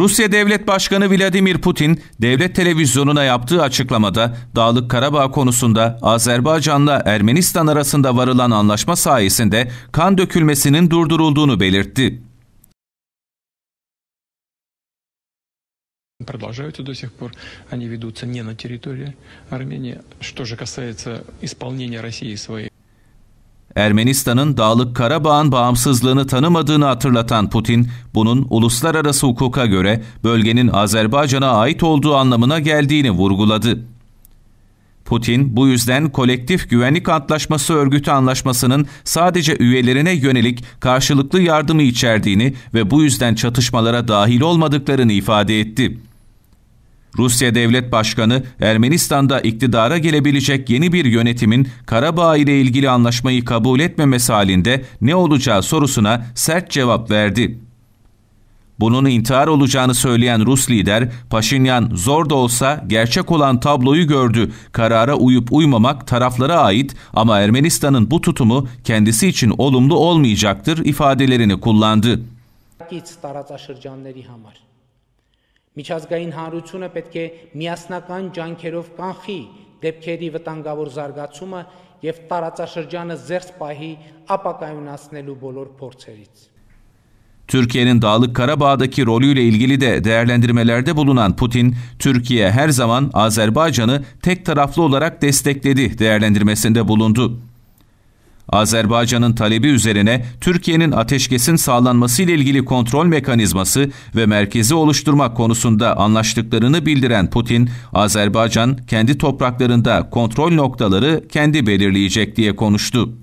Rusya Devlet Başkanı Vladimir Putin, devlet televizyonuna yaptığı açıklamada Dağlık Karabağ konusunda Azerbaycan'la Ermenistan arasında varılan anlaşma sayesinde kan dökülmesinin durdurulduğunu belirtti. продолжаются до сих пор, они ведутся не на территории Армении. Что же касается исполнения России своей Ermenistan'ın Dağlık Karabağ'ın bağımsızlığını tanımadığını hatırlatan Putin, bunun uluslararası hukuka göre bölgenin Azerbaycan'a ait olduğu anlamına geldiğini vurguladı. Putin bu yüzden Kolektif Güvenlik Antlaşması Örgütü anlaşmasının sadece üyelerine yönelik karşılıklı yardımı içerdiğini ve bu yüzden çatışmalara dahil olmadıklarını ifade etti. Rusya Devlet Başkanı Ermenistan'da iktidara gelebilecek yeni bir yönetimin Karabağ ile ilgili anlaşmayı kabul etmemesi halinde ne olacağı sorusuna sert cevap verdi. Bunun intihar olacağını söyleyen Rus lider Paşinyan zor da olsa gerçek olan tabloyu gördü. Karara uyup uymamak taraflara ait ama Ermenistan'ın bu tutumu kendisi için olumlu olmayacaktır ifadelerini kullandı. Միջազգային հանրությունը պետք է միասնական ջանքերով կանխի դեպքերի վտանգավոր զարգացումը եւ տարածաշրջանը զերծ պահի ապակայունացնելու բոլոր փորձերից։ Türkiye'nin Dağlık Karabağ'daki rolüyle ilgili de değerlendirmelerde bulunan Putin, Türkiye her zaman Azerbaycan'ı tek taraflı olarak destekledi değerlendirmesinde bulundu. Azerbaycan'ın talebi üzerine Türkiye'nin ateşkesin sağlanması ile ilgili kontrol mekanizması ve merkezi oluşturmak konusunda anlaştıklarını bildiren Putin, Azerbaycan kendi topraklarında kontrol noktaları kendi belirleyecek diye konuştu.